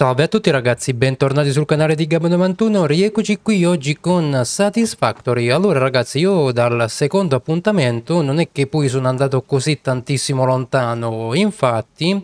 Salve a tutti ragazzi, bentornati sul canale di Gab91, rieccoci qui oggi con Satisfactory Allora ragazzi, io dal secondo appuntamento non è che poi sono andato così tantissimo lontano Infatti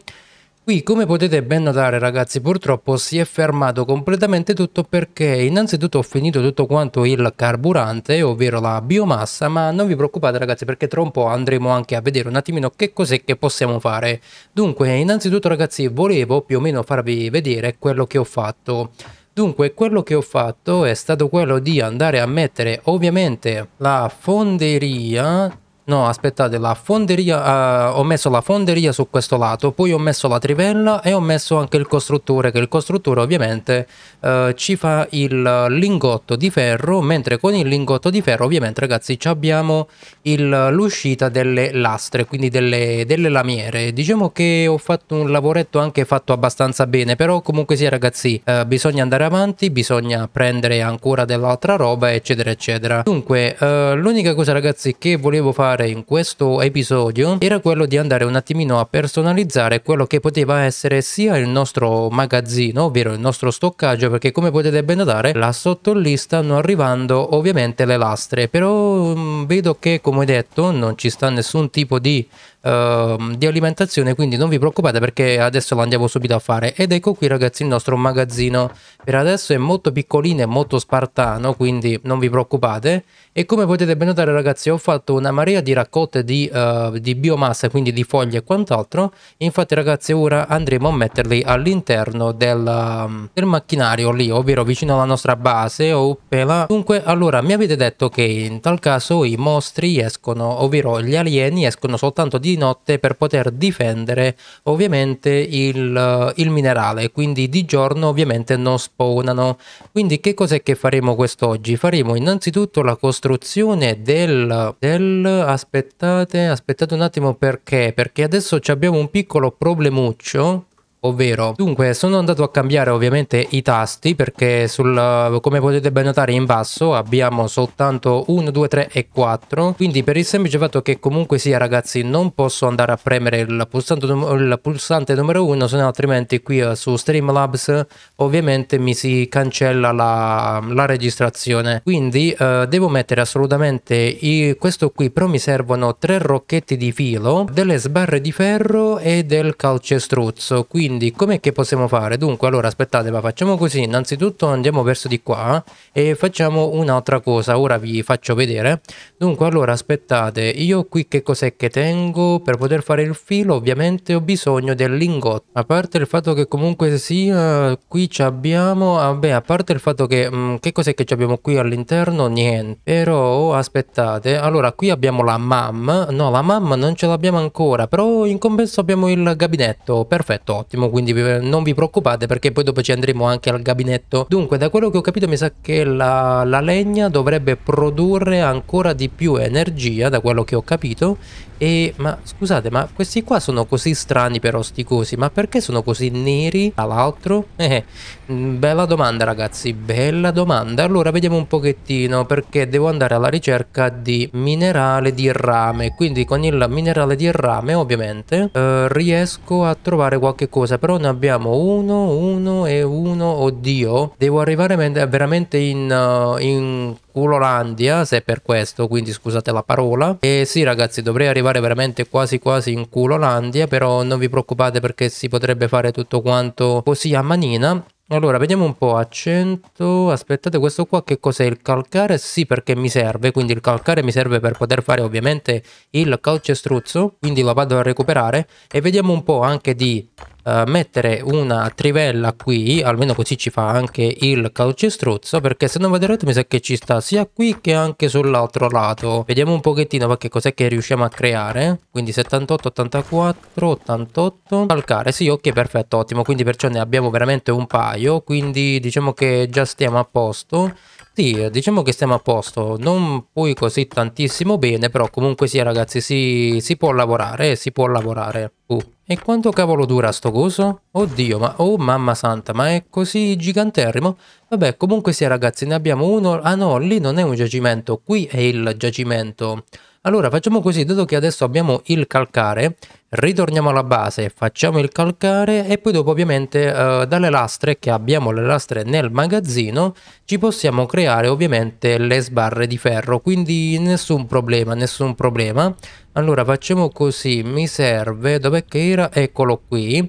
Qui come potete ben notare ragazzi purtroppo si è fermato completamente tutto perché innanzitutto ho finito tutto quanto il carburante ovvero la biomassa ma non vi preoccupate ragazzi perché tra un po' andremo anche a vedere un attimino che cos'è che possiamo fare. Dunque innanzitutto ragazzi volevo più o meno farvi vedere quello che ho fatto. Dunque quello che ho fatto è stato quello di andare a mettere ovviamente la fonderia No, aspettate, la fonderia, eh, ho messo la fonderia su questo lato, poi ho messo la trivella e ho messo anche il costruttore, che il costruttore ovviamente eh, ci fa il lingotto di ferro, mentre con il lingotto di ferro ovviamente ragazzi abbiamo l'uscita delle lastre, quindi delle, delle, lamiere. Diciamo che ho fatto un lavoretto anche fatto abbastanza bene, però comunque sì ragazzi, eh, bisogna andare avanti, bisogna prendere ancora dell'altra roba, eccetera eccetera. Dunque, eh, l'unica cosa ragazzi che volevo fare fare in questo episodio era quello di andare un attimino a personalizzare quello che poteva essere sia il nostro magazzino, ovvero il nostro stoccaggio, perché come potete ben notare là sotto lì stanno arrivando ovviamente le lastre, però mm, vedo che come detto non ci sta nessun tipo di Ehm, di alimentazione, quindi non vi preoccupate perché adesso lo andiamo subito a fare. Ed ecco qui ragazzi il nostro magazzino, per adesso è molto piccolino e molto spartano, quindi non vi preoccupate. E come potete ben notare ragazzi ho fatto una marea di raccolte di, uh, di biomassa, quindi di foglie e quant'altro, infatti ragazzi ora andremo a metterli all'interno del, ehm, del macchinario lì, ovvero vicino alla nostra base o pela. Dunque allora mi avete detto che in tal caso i mostri escono, ovvero gli alieni escono soltanto di notte per poter difendere ovviamente il, eh, il minerale, quindi di giorno ovviamente non spawnano. Quindi che cos'è che faremo quest'oggi? Faremo innanzitutto la costruzione del, del... aspettate, aspettate un attimo perché, perché adesso abbiamo un piccolo problemuccio ovvero dunque sono andato a cambiare ovviamente i tasti perché sul come potete ben notare in basso abbiamo soltanto 1 2 3 e 4 quindi per il semplice fatto che comunque sia ragazzi non posso andare a premere il pulsante, il pulsante numero 1 se no altrimenti qui eh, su Streamlabs ovviamente mi si cancella la, la registrazione quindi eh, devo mettere assolutamente i, questo qui però mi servono tre rocchetti di filo delle sbarre di ferro e del calcestruzzo quindi quindi com'è che possiamo fare? Dunque, allora aspettate, ma facciamo così, innanzitutto andiamo verso di qua e facciamo un'altra cosa, ora vi faccio vedere. Dunque, allora aspettate, io qui che cos'è che tengo? Per poter fare il filo ovviamente ho bisogno del lingotto, a parte il fatto che comunque sia, qui ci abbiamo, vabbè, ah, a parte il fatto che, mh, mm, che cos'è che abbiamo qui all'interno? Niente, però oh, aspettate, allora qui abbiamo la mamma. no la mamma non ce l'abbiamo ancora, però in compenso abbiamo il gabinetto, perfetto, ottimo faremo, quindi non vi preoccupate perché poi dopo ci andremo anche al gabinetto. Dunque, da quello che ho capito mi sa che la, la legna dovrebbe produrre ancora di più energia, da quello che ho capito, e ma scusate, ma questi qua sono così strani però sti cosi, ma perché sono così neri tra l'altro? Eh, eh mm, bella domanda ragazzi, bella domanda. Allora vediamo un pochettino perché devo andare alla ricerca di minerale di rame, quindi con il minerale di rame ovviamente eh, riesco a trovare qualche cosa, però ne abbiamo uno, uno e uno, oddio, devo arrivare veramente in, uh, in Culolandia, se è per questo, quindi scusate la parola. E eh, sì ragazzi, dovrei arrivare arrivare veramente quasi quasi in culo Landia, però non vi preoccupate perché si potrebbe fare tutto quanto così a manina. Allora, vediamo un po' a 100, aspettate questo qua che cos'è il calcare? Sì perché mi serve, quindi il calcare mi serve per poter fare ovviamente il calcestruzzo, quindi lo vado a recuperare e vediamo un po' anche di eh, mettere una trivella qui, almeno così ci fa anche il calcestruzzo, perché se non vado errato mi sa che ci sta sia qui che anche sull'altro lato. Vediamo un pochettino che cos'è che riusciamo a creare. Quindi 78, 84, 88. Calcare, sì, ok, perfetto, ottimo. Quindi perciò ne abbiamo veramente un paio, quindi diciamo che già stiamo a posto. Sì, diciamo che stiamo a posto, non poi così tantissimo bene, però comunque sia ragazzi, si, si può lavorare, si può lavorare. Uh, e quanto cavolo dura sto coso? Oddio, ma oh mamma santa, ma è così giganterrimo? Vabbè, comunque sia ragazzi, ne abbiamo uno, ah no, lì non è un giacimento, qui è il giacimento allora facciamo così, dato che adesso abbiamo il calcare, ritorniamo alla base, facciamo il calcare e poi dopo ovviamente eh, dalle lastre che abbiamo le lastre nel magazzino ci possiamo creare ovviamente le sbarre di ferro, quindi nessun problema, nessun problema. Allora facciamo così, mi serve, dov'è che era? Eccolo qui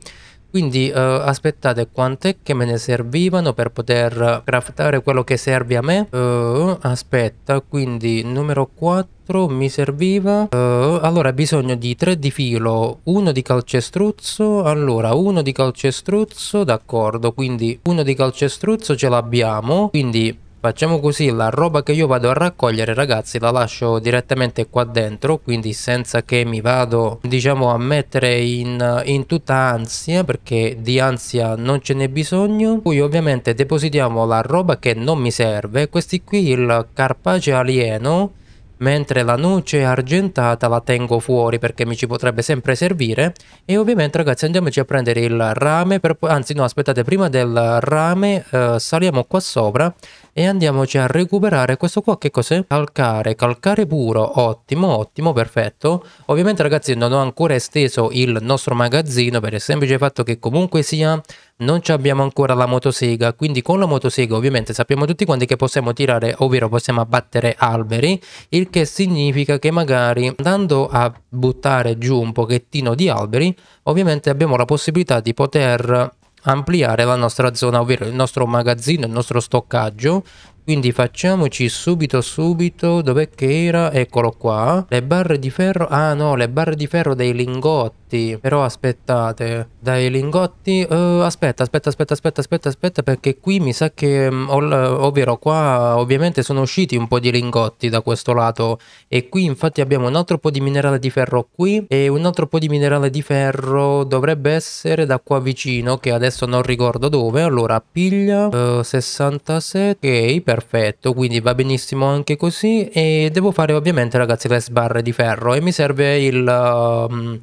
quindi eh, aspettate quant'è che me ne servivano per poter craftare quello che serve a me uh, aspetta quindi numero 4 mi serviva uh, allora bisogno di 3 di filo 1 di calcestruzzo allora 1 di calcestruzzo d'accordo quindi 1 di calcestruzzo ce l'abbiamo quindi Facciamo così, la roba che io vado a raccogliere ragazzi la lascio direttamente qua dentro, quindi senza che mi vado diciamo a mettere in, in tutta ansia, perché di ansia non ce n'è bisogno. Poi ovviamente depositiamo la roba che non mi serve, questi qui il carpace alieno, mentre la noce argentata la tengo fuori perché mi ci potrebbe sempre servire e ovviamente ragazzi andiamoci a prendere il rame per, anzi no aspettate prima del rame eh, saliamo qua sopra e andiamoci a recuperare questo qua che cos'è? Calcare, calcare puro, ottimo, ottimo, perfetto. Ovviamente ragazzi non ho ancora esteso il nostro magazzino per il semplice fatto che comunque sia non abbiamo ancora la motosega, quindi con la motosega ovviamente sappiamo tutti quanti che possiamo tirare, ovvero possiamo abbattere alberi, il che significa che magari andando a buttare giù un pochettino di alberi, ovviamente abbiamo la possibilità di poter ampliare la nostra zona, ovvero il nostro magazzino, il nostro stoccaggio quindi facciamoci subito subito, dov'è che era? Eccolo qua. Le barre di ferro, ah no, le barre di ferro dei lingotti. Però aspettate, dai lingotti, uh, aspetta, aspetta, aspetta, aspetta, aspetta, aspetta, perché qui mi sa che, mm, ovvero qua ovviamente sono usciti un po' di lingotti da questo lato. E qui infatti abbiamo un altro po' di minerale di ferro qui e un altro po' di minerale di ferro dovrebbe essere da qua vicino, che adesso non ricordo dove. Allora, piglia uh, eh, 67, ok, perfetto perfetto, quindi va benissimo anche così e devo fare ovviamente ragazzi le sbarre di ferro e mi serve il, um,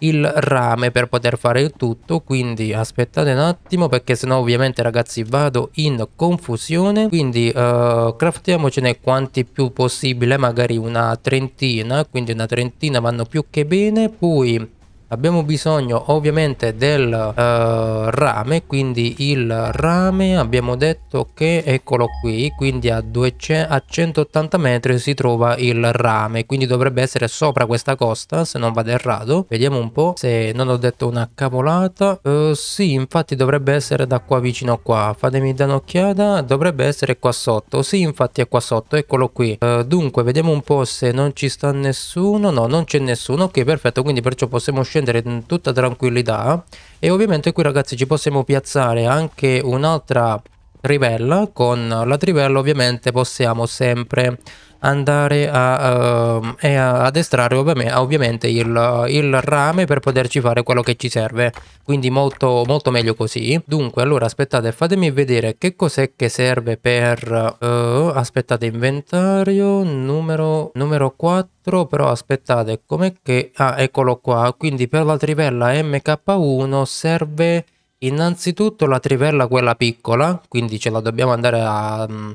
il rame per poter fare il tutto, quindi aspettate un attimo perché sennò ovviamente ragazzi vado in confusione, quindi uh, craftiamocene quanti più possibile, magari una trentina, quindi una trentina vanno più che bene, poi abbiamo bisogno ovviamente del uh, rame quindi il rame abbiamo detto che eccolo qui quindi a, 200, a 180 metri si trova il rame quindi dovrebbe essere sopra questa costa se non vado errato vediamo un po' se non ho detto una cavolata uh, sì infatti dovrebbe essere da qua vicino qua fatemi dare un'occhiata dovrebbe essere qua sotto sì infatti è qua sotto eccolo qui uh, dunque vediamo un po' se non ci sta nessuno no non c'è nessuno ok perfetto quindi perciò possiamo scegliere scendere in tutta tranquillità e ovviamente qui ragazzi ci possiamo piazzare anche un'altra trivella con la trivella ovviamente possiamo sempre andare a, uh, addestrare ovviamente il, il, rame per poterci fare quello che ci serve quindi molto, molto meglio così dunque allora aspettate fatemi vedere che cos'è che serve per uh, aspettate inventario numero, numero 4 però aspettate com'è che ah eccolo qua quindi per la trivella mk1 serve innanzitutto la trivella quella piccola quindi ce la dobbiamo andare a mm,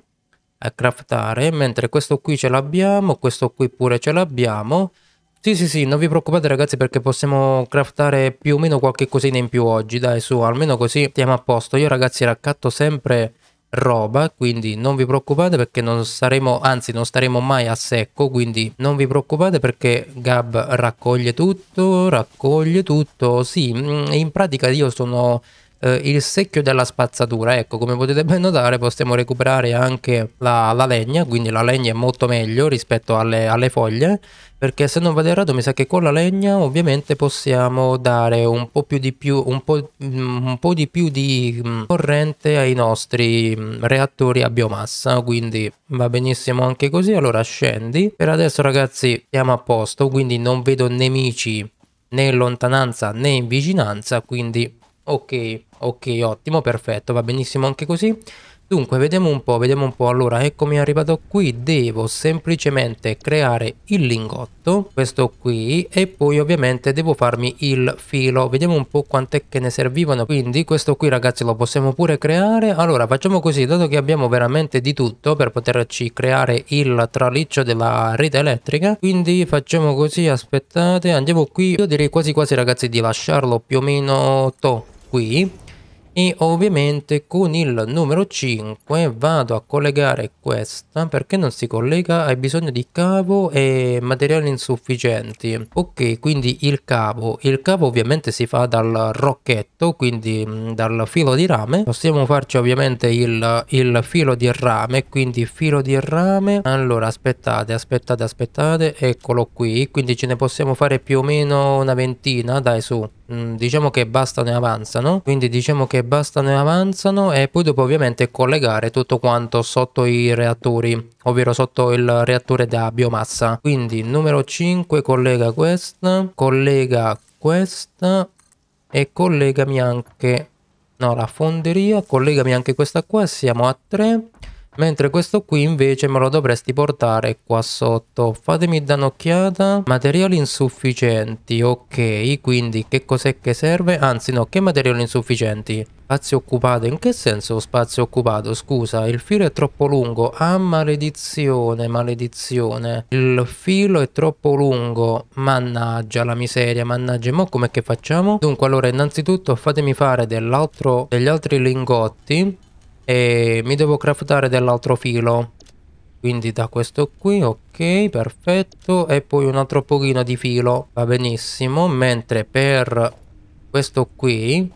a craftare, mentre questo qui ce l'abbiamo, questo qui pure ce l'abbiamo. Sì, sì, sì, non vi preoccupate ragazzi perché possiamo craftare più o meno qualche cosina in più oggi, dai su, almeno così stiamo a posto. Io ragazzi raccatto sempre roba, quindi non vi preoccupate perché non saremo, anzi non staremo mai a secco, quindi non vi preoccupate perché Gab raccoglie tutto, raccoglie tutto, sì, mm, in pratica io sono eh, il secchio della spazzatura. Ecco, come potete ben notare possiamo recuperare anche la, la legna, quindi la legna è molto meglio rispetto alle, alle foglie, perché se non vado errato mi sa che con la legna ovviamente possiamo dare un po' più di più, un po', mm, un po di, più di mm, corrente ai nostri mm, reattori a biomassa, quindi va benissimo anche così, allora scendi. Per adesso ragazzi siamo a posto, quindi non vedo nemici né in lontananza né in vicinanza, quindi Ok, ok, ottimo, perfetto, va benissimo anche così. Dunque, vediamo un po', vediamo un po'. Allora, eccomi arrivato qui, devo semplicemente creare il lingotto, questo qui, e poi ovviamente devo farmi il filo. Vediamo un po' quant'è che ne servivano. Quindi questo qui, ragazzi, lo possiamo pure creare. Allora, facciamo così, dato che abbiamo veramente di tutto per poterci creare il traliccio della rete elettrica. Quindi facciamo così, aspettate, andiamo qui. Io direi quasi quasi, ragazzi, di lasciarlo più o meno to qui e ovviamente con il numero 5 vado a collegare questa perché non si collega hai bisogno di cavo e materiali insufficienti ok quindi il cavo il cavo ovviamente si fa dal rocchetto quindi mm, dal filo di rame possiamo farci ovviamente il, il filo di rame quindi filo di rame allora aspettate aspettate aspettate eccolo qui quindi ce ne possiamo fare più o meno una ventina dai su Mm, diciamo che bastano e avanzano quindi diciamo che bastano e avanzano e poi dopo ovviamente collegare tutto quanto sotto i reattori ovvero sotto il reattore da biomassa quindi numero 5 collega questa collega questa e collegami anche no la fonderia collegami anche questa qua siamo a 3 Mentre questo qui invece me lo dovresti portare qua sotto. Fatemi dare un'occhiata. Materiali insufficienti, ok. Quindi che cos'è che serve? Anzi no, che materiali insufficienti? Spazio occupato, in che senso spazio occupato? Scusa, il filo è troppo lungo. Ah, maledizione, maledizione. Il filo è troppo lungo. Mannaggia la miseria, mannaggia. Mo com'è che facciamo? Dunque, allora, innanzitutto fatemi fare degli altri lingotti e mi devo craftare dell'altro filo. Quindi da questo qui, ok, perfetto. E poi un altro pochino di filo, va benissimo. Mentre per questo qui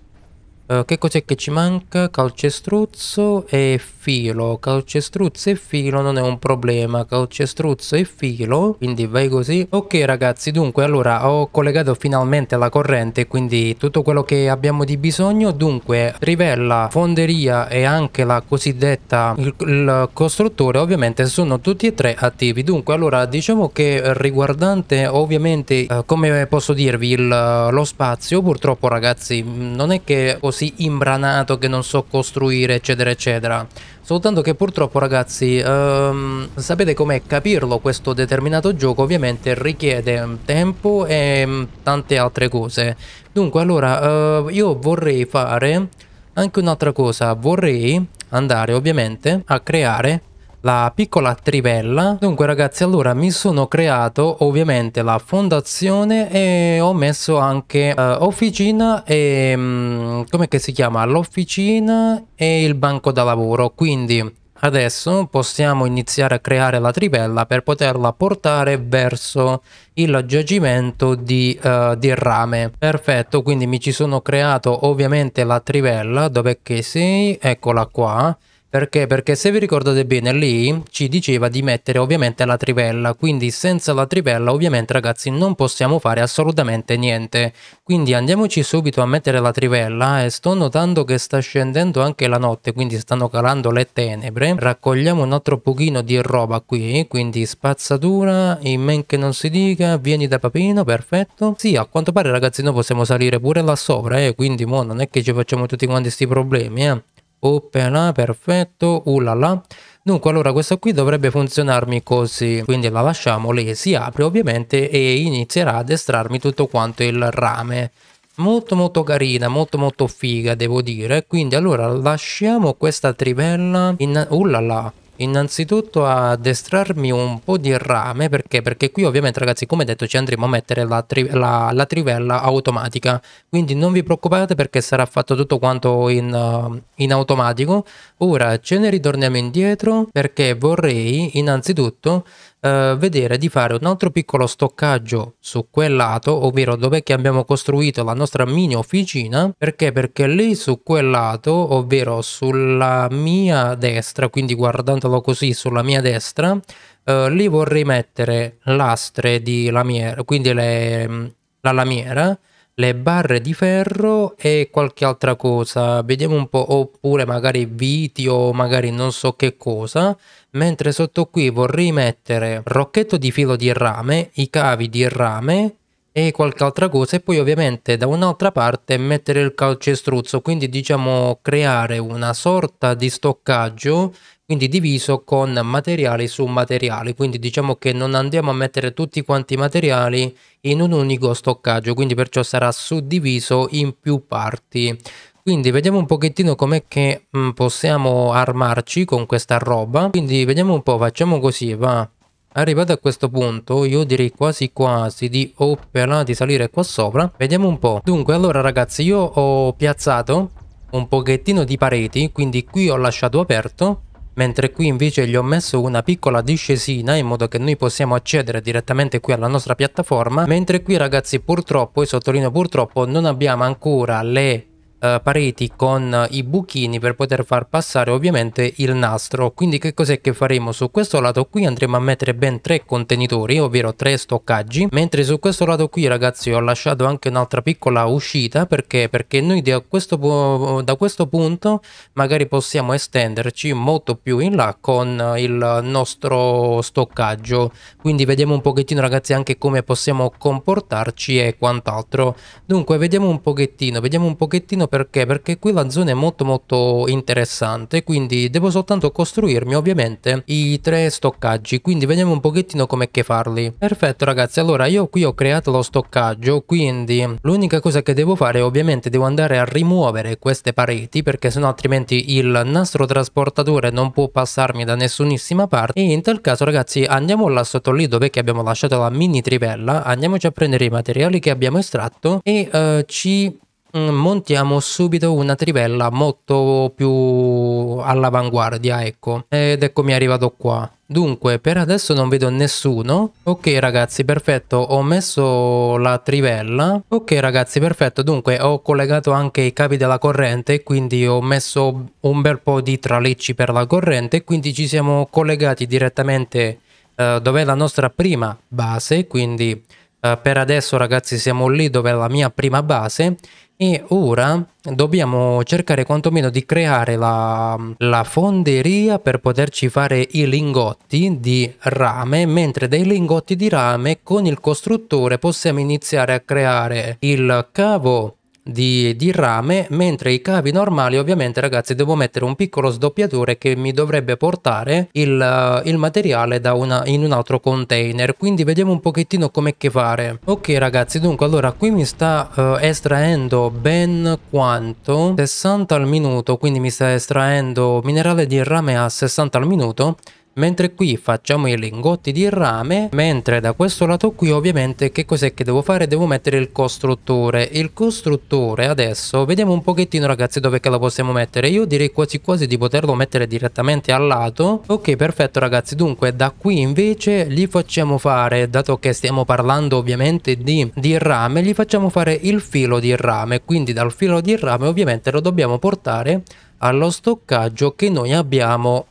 eh, che cos'è che ci manca? Calcestruzzo e filo. Calcestruzzo e filo non è un problema. Calcestruzzo e filo. Quindi vai così. Ok ragazzi, dunque allora ho collegato finalmente la corrente. Quindi tutto quello che abbiamo di bisogno. Dunque trivella, fonderia e anche la cosiddetta il, il costruttore ovviamente sono tutti e tre attivi. Dunque allora diciamo che riguardante ovviamente uh, come posso dirvi il, lo spazio purtroppo ragazzi non è che posso così imbranato che non so costruire eccetera eccetera soltanto che purtroppo ragazzi ehm, sapete com'è capirlo questo determinato gioco ovviamente richiede tempo e mm, tante altre cose dunque allora eh, io vorrei fare anche un'altra cosa vorrei andare ovviamente a creare la piccola trivella. Dunque ragazzi, allora mi sono creato ovviamente la fondazione e ho messo anche eh, officina e... Mh, mm, come si chiama? L'officina e il banco da lavoro. Quindi... Adesso possiamo iniziare a creare la trivella per poterla portare verso il giacimento di, uh, di, rame. Perfetto, quindi mi ci sono creato ovviamente la trivella, dove che sei? Eccola qua. Perché? Perché se vi ricordate bene lì ci diceva di mettere ovviamente la trivella, quindi senza la trivella ovviamente ragazzi non possiamo fare assolutamente niente. Quindi andiamoci subito a mettere la trivella e eh. sto notando che sta scendendo anche la notte, quindi stanno calando le tenebre. Raccogliamo un altro pochino di roba qui, quindi spazzatura, in men che non si dica, vieni da papino, perfetto. Sì, a quanto pare ragazzi noi possiamo salire pure là sopra, eh, quindi mo non è che ci facciamo tutti quanti questi problemi, eh. Opera, perfetto, ulala. Uh Dunque allora questa qui dovrebbe funzionarmi così, quindi la lasciamo, lì si apre ovviamente e inizierà ad estrarmi tutto quanto il rame. Molto molto carina, molto molto figa devo dire, quindi allora lasciamo questa trivella in... Ullala, uh innanzitutto a addestrarmi un po' di rame perché, perché qui ovviamente ragazzi come detto ci andremo a mettere la, tri la, la, trivella automatica quindi non vi preoccupate perché sarà fatto tutto quanto in, uh, in automatico ora ce ne ritorniamo indietro perché vorrei innanzitutto eh, vedere di fare un altro piccolo stoccaggio su quel lato, ovvero dove abbiamo costruito la nostra mini officina, perché? Perché lì su quel lato, ovvero sulla mia destra, quindi guardandolo così sulla mia destra, eh, lì vorrei mettere lastre di lamiera, quindi le, mm, la lamiera, le barre di ferro e qualche altra cosa, vediamo un po', oppure magari viti o magari non so che cosa, mentre sotto qui vorrei mettere rocchetto di filo di rame, i cavi di rame e qualche altra cosa e poi ovviamente da un'altra parte mettere il calcestruzzo, quindi diciamo creare una sorta di stoccaggio quindi diviso con materiali su materiali, quindi diciamo che non andiamo a mettere tutti quanti i materiali in un unico stoccaggio, quindi perciò sarà suddiviso in più parti. Quindi vediamo un pochettino com'è che mh, mm, possiamo armarci con questa roba, quindi vediamo un po', facciamo così, va. Arrivato a questo punto io direi quasi quasi di opera di salire qua sopra Vediamo un po' Dunque allora ragazzi io ho piazzato un pochettino di pareti Quindi qui ho lasciato aperto mentre qui invece gli ho messo una piccola discesina in modo che noi possiamo accedere direttamente qui alla nostra piattaforma, mentre qui ragazzi purtroppo, e sottolineo purtroppo, non abbiamo ancora le eh, pareti con i buchini per poter far passare ovviamente il nastro quindi che cos'è che faremo su questo lato qui andremo a mettere ben tre contenitori ovvero tre stoccaggi mentre su questo lato qui ragazzi ho lasciato anche un'altra piccola uscita perché perché noi da questo, da questo punto magari possiamo estenderci molto più in là con il nostro stoccaggio quindi vediamo un pochettino ragazzi anche come possiamo comportarci e quant'altro dunque vediamo un pochettino vediamo un pochettino perché? Perché qui la zona è molto molto interessante, quindi devo soltanto costruirmi ovviamente i tre stoccaggi, quindi vediamo un pochettino come che farli. Perfetto ragazzi, allora io qui ho creato lo stoccaggio, quindi l'unica cosa che devo fare ovviamente devo andare a rimuovere queste pareti perché sennò altrimenti il nastro trasportatore non può passarmi da nessunissima parte e in tal caso ragazzi andiamo là sotto lì dove abbiamo lasciato la mini trivella, andiamoci a prendere i materiali che abbiamo estratto e uh, ci Mm, montiamo subito una trivella molto più all'avanguardia, ecco. Ed eccomi arrivato qua. Dunque, per adesso non vedo nessuno. Ok ragazzi, perfetto, ho messo la trivella. Ok ragazzi, perfetto, dunque ho collegato anche i cavi della corrente, quindi ho messo un bel po' di tralicci per la corrente, quindi ci siamo collegati direttamente eh, dove è la nostra prima base, quindi eh, per adesso ragazzi siamo lì dove è la mia prima base e ora dobbiamo cercare quantomeno di creare la, la, fonderia per poterci fare i lingotti di rame, mentre dei lingotti di rame con il costruttore possiamo iniziare a creare il cavo di, di, rame, mentre i cavi normali ovviamente ragazzi devo mettere un piccolo sdoppiatore che mi dovrebbe portare il, eh, il materiale una, in un altro container, quindi vediamo un pochettino come che fare. Ok ragazzi, dunque allora qui mi sta uh, estraendo ben quanto? 60 al minuto, quindi mi sta estraendo minerale di rame a 60 al minuto mentre qui facciamo i lingotti di rame mentre da questo lato qui ovviamente che cos'è che devo fare devo mettere il costruttore il costruttore adesso vediamo un pochettino ragazzi dove che lo possiamo mettere io direi quasi quasi di poterlo mettere direttamente al lato ok perfetto ragazzi dunque da qui invece gli facciamo fare dato che stiamo parlando ovviamente di, di rame gli facciamo fare il filo di rame quindi dal filo di rame ovviamente lo dobbiamo portare allo stoccaggio che noi abbiamo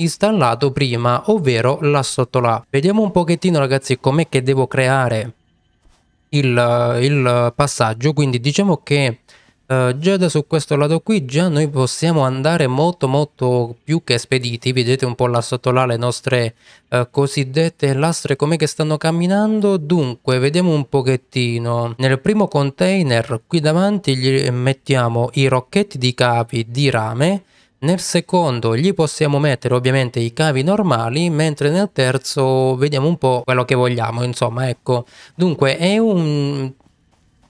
installato prima, ovvero là sotto là. Vediamo un pochettino ragazzi com'è che devo creare il, il passaggio, quindi diciamo che Uh, già da su questo lato qui già noi possiamo andare molto molto più che spediti vedete un po' là sotto là le nostre uh, cosiddette lastre come che stanno camminando dunque vediamo un pochettino nel primo container qui davanti gli mettiamo i rocchetti di cavi di rame nel secondo gli possiamo mettere ovviamente i cavi normali, mentre nel terzo vediamo un po' quello che vogliamo, insomma, ecco. Dunque è un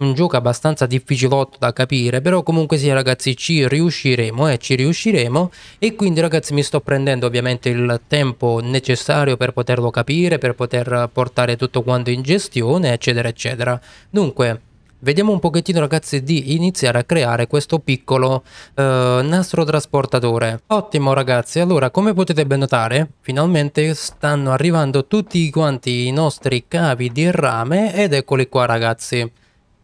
un gioco abbastanza difficilotto da capire, però comunque sì ragazzi ci riusciremo e eh, ci riusciremo e quindi ragazzi mi sto prendendo ovviamente il tempo necessario per poterlo capire, per poter portare tutto quanto in gestione eccetera eccetera. Dunque Vediamo un pochettino ragazzi di iniziare a creare questo piccolo eh, nastro trasportatore. Ottimo ragazzi, allora come potete ben notare finalmente stanno arrivando tutti quanti i nostri cavi di rame ed eccoli qua ragazzi.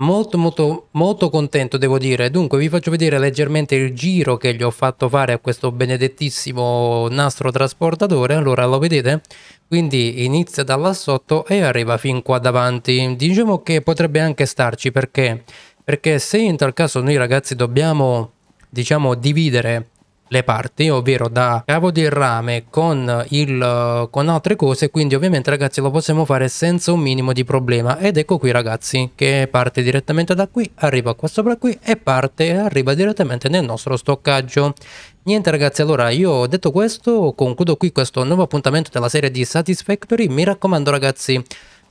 Molto molto molto contento devo dire. Dunque vi faccio vedere leggermente il giro che gli ho fatto fare a questo benedettissimo nastro trasportatore. Allora lo vedete? Quindi inizia da là sotto e arriva fin qua davanti. Diciamo che potrebbe anche starci perché perché se in tal caso noi ragazzi dobbiamo diciamo dividere le parti, ovvero da cavo di rame con, il, con altre cose, quindi ovviamente ragazzi lo possiamo fare senza un minimo di problema. Ed ecco qui ragazzi, che parte direttamente da qui, arriva qua sopra qui e parte e arriva direttamente nel nostro stoccaggio. Niente ragazzi, allora io detto questo, concludo qui questo nuovo appuntamento della serie di Satisfactory, mi raccomando ragazzi...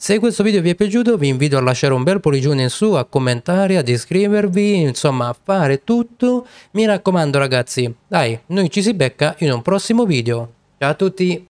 Se questo video vi è piaciuto vi invito a lasciare un bel pollicione in su, a commentare, ad iscrivervi, insomma a fare tutto. Mi raccomando ragazzi, dai, noi ci si becca in un prossimo video. Ciao a tutti!